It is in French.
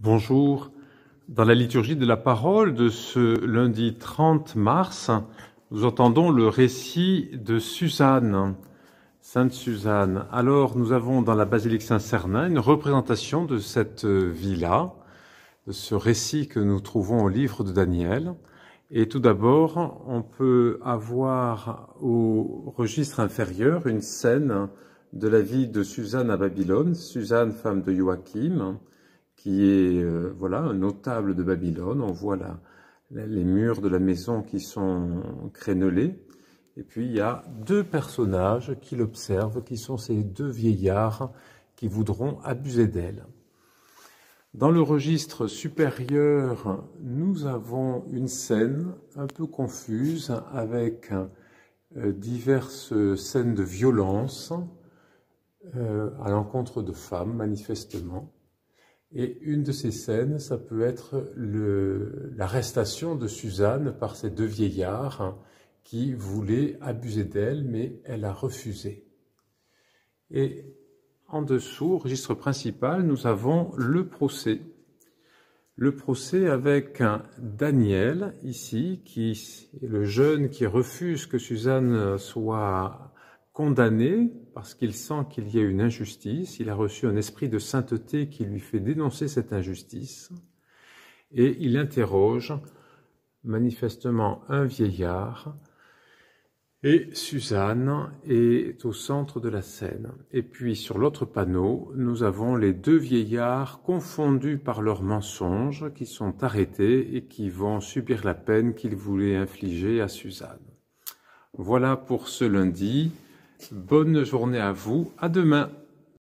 Bonjour. Dans la liturgie de la parole de ce lundi 30 mars, nous entendons le récit de Suzanne, Sainte Suzanne. Alors, nous avons dans la basilique Saint-Cernin une représentation de cette vie-là, de ce récit que nous trouvons au livre de Daniel. Et tout d'abord, on peut avoir au registre inférieur une scène de la vie de Suzanne à Babylone, Suzanne, femme de Joachim, qui est euh, voilà un notable de Babylone. On voit les murs de la maison qui sont crénelés. Et puis il y a deux personnages qui l'observent, qui sont ces deux vieillards qui voudront abuser d'elle. Dans le registre supérieur, nous avons une scène un peu confuse avec euh, diverses scènes de violence euh, à l'encontre de femmes, manifestement. Et une de ces scènes, ça peut être l'arrestation de Suzanne par ces deux vieillards qui voulaient abuser d'elle, mais elle a refusé. Et en dessous, registre principal, nous avons le procès. Le procès avec Daniel, ici, qui est le jeune qui refuse que Suzanne soit condamnée parce qu'il sent qu'il y a une injustice, il a reçu un esprit de sainteté qui lui fait dénoncer cette injustice, et il interroge manifestement un vieillard, et Suzanne est au centre de la scène. Et puis sur l'autre panneau, nous avons les deux vieillards confondus par leurs mensonges qui sont arrêtés et qui vont subir la peine qu'ils voulaient infliger à Suzanne. Voilà pour ce lundi. Bonne journée à vous. À demain.